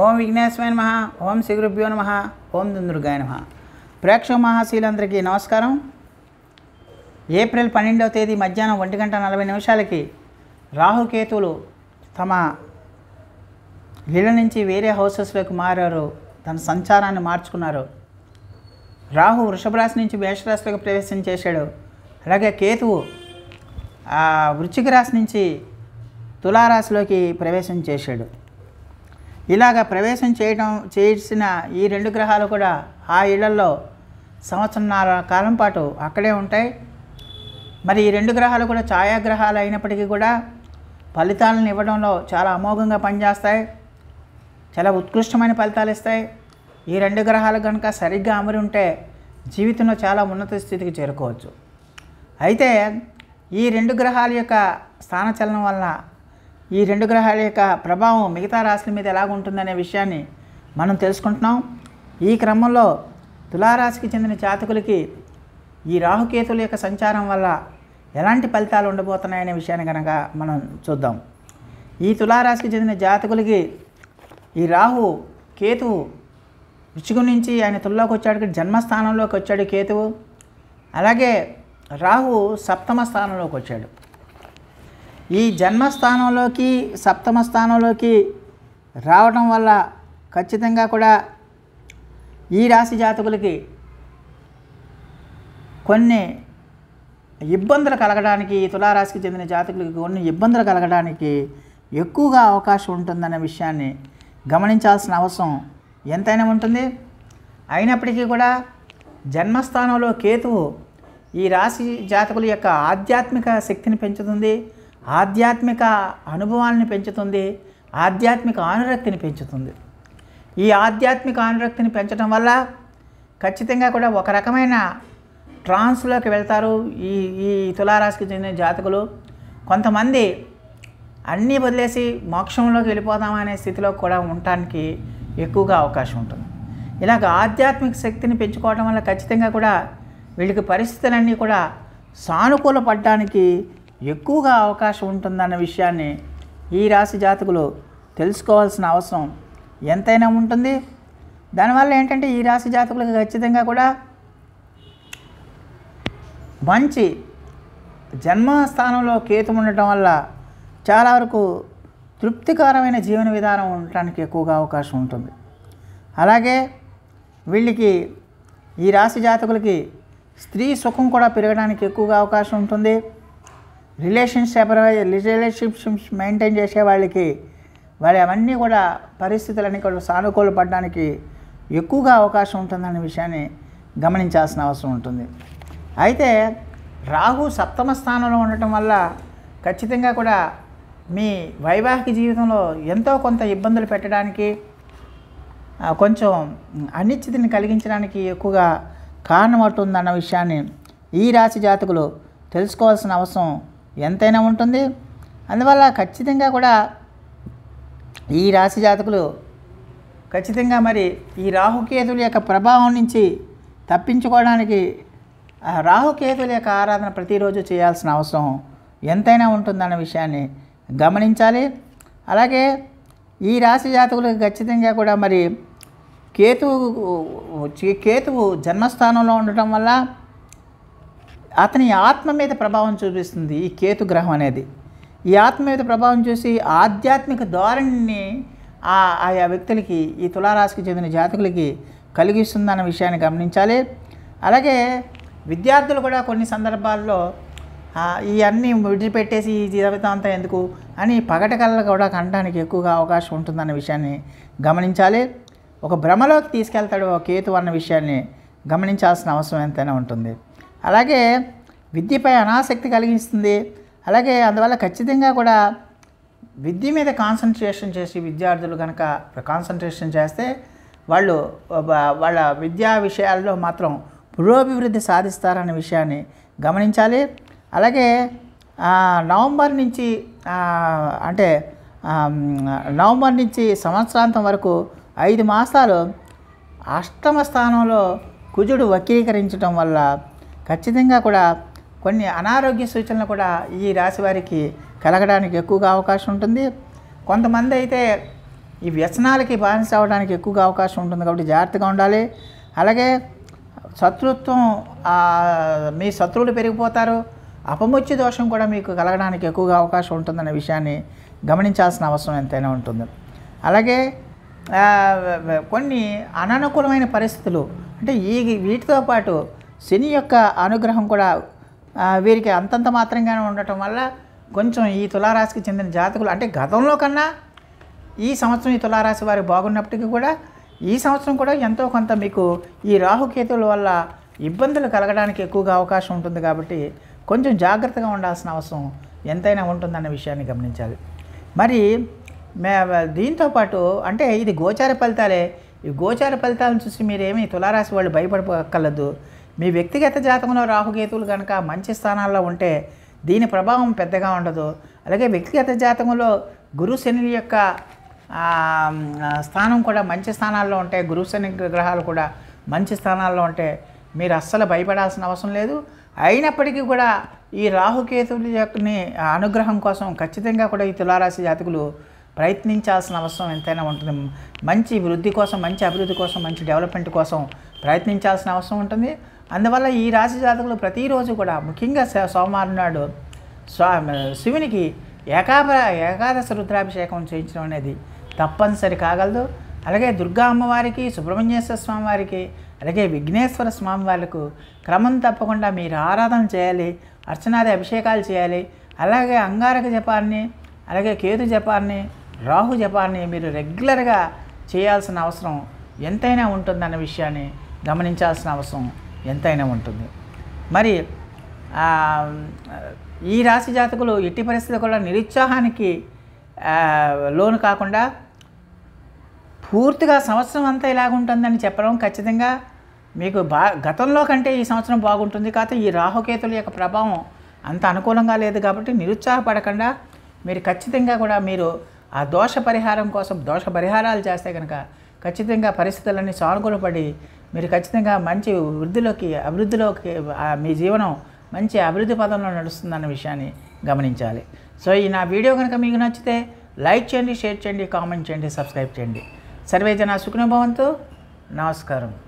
ఓం విఘ్నేశ్వర నమ ఓం శ్రీగురుభ్యో నమ ఓం దుందుర్గాయ నమ ప్రేక్షక మహాశీలందరికీ నమస్కారం ఏప్రిల్ పన్నెండవ తేదీ మధ్యాహ్నం ఒంటి గంట నలభై నిమిషాలకి రాహుకేతువులు తమ ఇళ్ళ నుంచి వేరే హౌసెస్లోకి మారారు తన సంచారాన్ని మార్చుకున్నారు రాహు వృషభరాశి నుంచి మేషరాశిలోకి ప్రవేశం చేశాడు అలాగే కేతువు వృచ్చిక రాశి నుంచి తులారాశిలోకి ప్రవేశం చేశాడు ఇలాగ ప్రవేశం చేయడం చేసిన ఈ రెండు గ్రహాలు కూడా ఆ ఇళ్లలో సంవత్సరం కాలం పాటు అక్కడే ఉంటాయి మరి ఈ రెండు గ్రహాలు కూడా ఛాయాగ్రహాలు అయినప్పటికీ కూడా ఫలితాలను ఇవ్వడంలో చాలా అమోఘంగా పనిచేస్తాయి చాలా ఉత్కృష్టమైన ఫలితాలు ఇస్తాయి ఈ రెండు గ్రహాలు కనుక సరిగ్గా అమరి ఉంటే జీవితంలో చాలా ఉన్నత స్థితికి చేరుకోవచ్చు అయితే ఈ రెండు గ్రహాల యొక్క స్థానచలనం వలన ఈ రెండు గ్రహాల యొక్క ప్రభావం మిగతా రాశుల మీద ఎలా ఉంటుందనే విషయాన్ని మనం తెలుసుకుంటున్నాం ఈ క్రమంలో తులారాశికి చెందిన జాతకులకి ఈ రాహుకేతుల యొక్క సంచారం వల్ల ఎలాంటి ఫలితాలు ఉండబోతున్నాయనే విషయాన్ని కనుక మనం చూద్దాం ఈ తులారాశికి చెందిన జాతకులకి ఈ రాహు కేతువు వృచ్చికం నుంచి ఆయన తుల్లోకి వచ్చాడు జన్మస్థానంలోకి వచ్చాడు కేతువు అలాగే రాహు సప్తమ స్థానంలోకి వచ్చాడు ఈ జన్మస్థానంలోకి సప్తమ స్థానంలోకి రావడం వల్ల ఖచ్చితంగా కూడా ఈ రాశి జాతకులకి కొన్ని ఇబ్బందులు కలగడానికి ఈ తులారాశికి చెందిన జాతకులకి కొన్ని ఇబ్బందులు కలగడానికి ఎక్కువగా అవకాశం ఉంటుందనే విషయాన్ని గమనించాల్సిన అవసరం ఎంతైనా ఉంటుంది అయినప్పటికీ కూడా జన్మస్థానంలో కేతువు ఈ రాశి జాతకుల యొక్క ఆధ్యాత్మిక శక్తిని పెంచుతుంది ఆధ్యాత్మిక అనుభవాలను పెంచుతుంది ఆధ్యాత్మిక ఆనురక్తిని పెంచుతుంది ఈ ఆధ్యాత్మిక ఆనురక్తిని పెంచడం వల్ల ఖచ్చితంగా కూడా ఒక రకమైన ట్రాన్స్లోకి వెళ్తారు ఈ ఈ తులారాశికి చెందిన జాతకులు కొంతమంది అన్నీ వదిలేసి మోక్షంలోకి వెళ్ళిపోదామనే స్థితిలో కూడా ఉండటానికి ఎక్కువగా అవకాశం ఉంటుంది ఇలాగ ఆధ్యాత్మిక శక్తిని పెంచుకోవడం వల్ల ఖచ్చితంగా కూడా వీళ్ళకి పరిస్థితులన్నీ కూడా సానుకూల పడ్డానికి ఎక్కువగా అవకాశం ఉంటుందన్న విషయాన్ని ఈ రాశి జాతకులు తెలుసుకోవాల్సిన అవసరం ఎంతైనా ఉంటుంది దానివల్ల ఏంటంటే ఈ రాశి జాతకులకు ఖచ్చితంగా కూడా మంచి జన్మస్థానంలో కేతు ఉండటం వల్ల చాలా వరకు తృప్తికరమైన జీవన విధానం ఉండటానికి ఎక్కువగా అవకాశం ఉంటుంది అలాగే వీళ్ళకి ఈ రాశి జాతకులకి స్త్రీ సుఖం కూడా పెరగడానికి ఎక్కువగా అవకాశం ఉంటుంది రిలేషన్స్ రిలేషన్షిప్స్ మెయింటైన్ చేసే వాళ్ళకి వాళ్ళు అవన్నీ కూడా పరిస్థితులన్నీ కూడా సానుకూల పడడానికి ఎక్కువగా అవకాశం ఉంటుందనే విషయాన్ని గమనించాల్సిన అవసరం ఉంటుంది అయితే రాహు సప్తమ స్థానంలో ఉండటం వల్ల ఖచ్చితంగా కూడా మీ వైవాహిక జీవితంలో ఎంతో కొంత ఇబ్బందులు పెట్టడానికి కొంచెం అనిశ్చితిని కలిగించడానికి ఎక్కువగా కారణమవుతుందన్న విషయాన్ని ఈ రాశి జాతకులు తెలుసుకోవాల్సిన అవసరం ఎంతైనా ఉంటుంది అందువల్ల ఖచ్చితంగా కూడా ఈ రాశి జాతకులు ఖచ్చితంగా మరి ఈ రాహుకేతుల యొక్క ప్రభావం నుంచి తప్పించుకోవడానికి రాహుకేతుల యొక్క ఆరాధన ప్రతిరోజు చేయాల్సిన అవసరం ఎంతైనా ఉంటుందన్న విషయాన్ని గమనించాలి అలాగే ఈ రాశి జాతకులకు ఖచ్చితంగా కూడా మరి కేతువు కేతువు జన్మస్థానంలో ఉండటం వల్ల అతని ఆత్మ మీద ప్రభావం చూపిస్తుంది ఈ కేతు గ్రహం అనేది ఈ ఆత్మ మీద ప్రభావం చూసి ఆధ్యాత్మిక ధోరణిని ఆయా వ్యక్తులకి ఈ తులారాశికి చెందిన జాతకులకి కలిగిస్తుందన్న విషయాన్ని గమనించాలి అలాగే విద్యార్థులు కూడా కొన్ని సందర్భాల్లో ఈ అన్నీ విడిచిపెట్టేసి ఈ జీవితం అంతా ఎందుకు అని పగటకల్లా కూడా కనడానికి ఎక్కువగా అవకాశం ఉంటుందన్న విషయాన్ని గమనించాలి ఒక భ్రమలోకి తీసుకెళ్తాడు కేతు అన్న విషయాన్ని గమనించాల్సిన అవసరం ఎంతైనా ఉంటుంది అలాగే విద్యపై అనాసక్తి కలిగిస్తుంది అలాగే అందువల్ల ఖచ్చితంగా కూడా విద్య మీద కాన్సన్ట్రేషన్ చేసి విద్యార్థులు కనుక కాన్సన్ట్రేషన్ చేస్తే వాళ్ళు వాళ్ళ విద్యా విషయాల్లో మాత్రం పురోభివృద్ధి సాధిస్తారనే విషయాన్ని గమనించాలి అలాగే నవంబర్ నుంచి అంటే నవంబర్ నుంచి సంవత్సరాంతం వరకు ఐదు మాసాలు అష్టమ స్థానంలో కుజుడు వక్రీకరించడం వల్ల ఖచ్చితంగా కూడా కొన్ని అనారోగ్య సూచనలు కూడా ఈ రాశి వారికి కలగడానికి ఎక్కువగా అవకాశం ఉంటుంది కొంతమంది అయితే ఈ వ్యసనాలకి బానిస అవడానికి ఎక్కువగా అవకాశం ఉంటుంది కాబట్టి జాగ్రత్తగా ఉండాలి అలాగే శత్రుత్వం మీ శత్రువులు పెరిగిపోతారు అపముచ్య దోషం కూడా మీకు కలగడానికి ఎక్కువగా అవకాశం ఉంటుందనే విషయాన్ని గమనించాల్సిన అవసరం ఎంతైనా ఉంటుంది అలాగే కొన్ని అననుకూలమైన పరిస్థితులు అంటే ఈ వీటితో పాటు శని యొక్క అనుగ్రహం కూడా వీరికి అంతంత మాత్రంగానే ఉండటం వల్ల కొంచెం ఈ తులారాశికి చెందిన జాతకులు అంటే గతంలో కన్నా ఈ సంవత్సరం ఈ తులారాశి వారు బాగున్నప్పటికీ కూడా ఈ సంవత్సరం కూడా ఎంతో కొంత మీకు ఈ రాహుకేతువుల వల్ల ఇబ్బందులు కలగడానికి ఎక్కువగా అవకాశం ఉంటుంది కాబట్టి కొంచెం జాగ్రత్తగా ఉండాల్సిన అవసరం ఎంతైనా ఉంటుందన్న విషయాన్ని గమనించాలి మరి మే దీంతోపాటు అంటే ఇది గోచార ఫలితాలే ఈ గోచార ఫలితాలను చూసి మీరేమీ తులారాశి వాళ్ళు భయపడక్కర్లేదు మీ వ్యక్తిగత జాతకంలో రాహుకేతువులు కనుక మంచి స్థానాల్లో ఉంటే దీని ప్రభావం పెద్దగా ఉండదు అలాగే వ్యక్తిగత జాతకంలో గురు శనుల యొక్క స్థానం కూడా మంచి స్థానాల్లో ఉంటే గురు శని గ్రహాలు కూడా మంచి స్థానాల్లో ఉంటే మీరు అస్సలు భయపడాల్సిన అవసరం లేదు అయినప్పటికీ కూడా ఈ రాహుకేతువుల యొక్కని అనుగ్రహం కోసం ఖచ్చితంగా కూడా ఈ తులారాశి జాతకులు ప్రయత్నించాల్సిన అవసరం ఎంతైనా ఉంటుంది మంచి వృద్ధి కోసం మంచి అభివృద్ధి కోసం మంచి డెవలప్మెంట్ కోసం ప్రయత్నించాల్సిన అవసరం ఉంటుంది అందువల్ల ఈ రాశి జాతకులు ప్రతిరోజు కూడా ముఖ్యంగా సోమవారం నాడు శివునికి ఏకాప ఏకాదశ రుద్రాభిషేకం చేయించడం అనేది తప్పనిసరి కాగలదు అలాగే దుర్గా అమ్మవారికి సుబ్రహ్మణ్యేశ్వర స్వామి వారికి అలాగే విఘ్నేశ్వర స్వామి వాళ్ళకు క్రమం తప్పకుండా మీరు ఆరాధన చేయాలి అర్చనాది అభిషేకాలు చేయాలి అలాగే అంగారక జపాన్ని అలాగే కేతు జపాన్ని రాహు జపాన్ని మీరు రెగ్యులర్గా చేయాల్సిన అవసరం ఎంతైనా ఉంటుందన్న విషయాన్ని గమనించాల్సిన అవసరం ఎంతైనా ఉంటుంది మరి ఈ రాశి జాతకులు ఎట్టి పరిస్థితి కూడా నిరుత్సాహానికి లోను కాకుండా పూర్తిగా సంవత్సరం అంతా ఇలాగుంటుందని చెప్పడం ఖచ్చితంగా మీకు బా గతంలో కంటే ఈ సంవత్సరం బాగుంటుంది కాకపోతే ఈ రాహుకేతుల యొక్క ప్రభావం అంత అనుకూలంగా లేదు కాబట్టి నిరుత్సాహపడకుండా మీరు ఖచ్చితంగా కూడా మీరు ఆ దోష పరిహారం కోసం దోష పరిహారాలు చేస్తే కనుక ఖచ్చితంగా పరిస్థితులన్నీ సానుకూలపడి మీరు ఖచ్చితంగా మంచి వృద్ధిలోకి అభివృద్ధిలోకి మీ జీవనం మంచి అభివృద్ధి పదంలో నడుస్తుందన్న విషయాన్ని గమనించాలి సో ఈ నా వీడియో కనుక మీకు నచ్చితే లైక్ చేయండి షేర్ చేయండి కామెంట్ చేయండి సబ్స్క్రైబ్ చేయండి సర్వేజన సుఖనుభవంతో నమస్కారం